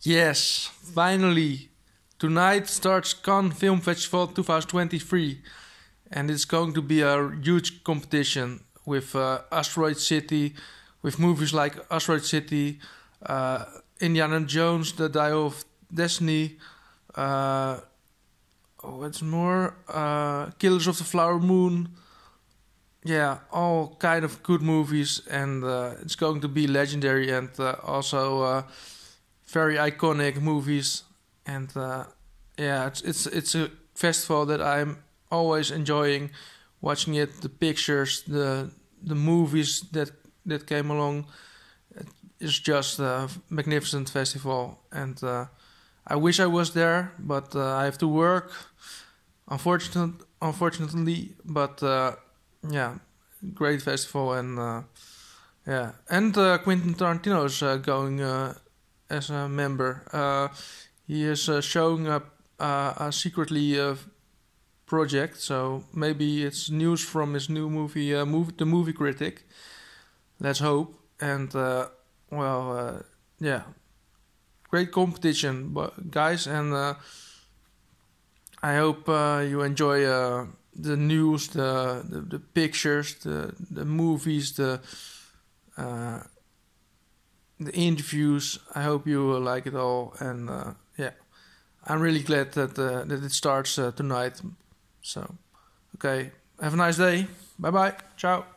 Yes, finally. Tonight starts Cannes Film Festival 2023, and it's going to be a huge competition with uh, Asteroid City, with movies like Asteroid City, uh, Indiana Jones, The Dial of Destiny, uh, oh, what's more, uh, Killers of the Flower Moon. Yeah, all kind of good movies, and uh, it's going to be legendary. And uh, also uh, very iconic movies, and uh, yeah, it's, it's it's a festival that I'm always enjoying watching it. The pictures, the the movies that that came along, it's just a magnificent festival, and uh, I wish I was there, but uh, I have to work, unfortunately. Unfortunately, but uh, yeah, great festival and uh, yeah, and uh, Quentin Tarantino is going as a member. Uh, he is uh, showing up uh, a secretly project, so maybe it's news from his new movie, movie The Movie Critic. Let's hope. And well, yeah, great competition, but guys, and I hope you enjoy the news, the, the the, pictures, the the movies, the uh, the interviews. I hope you like it all, and uh, yeah, I'm really glad that uh, that it starts uh, tonight. So, okay, have a nice day. Bye bye. Ciao.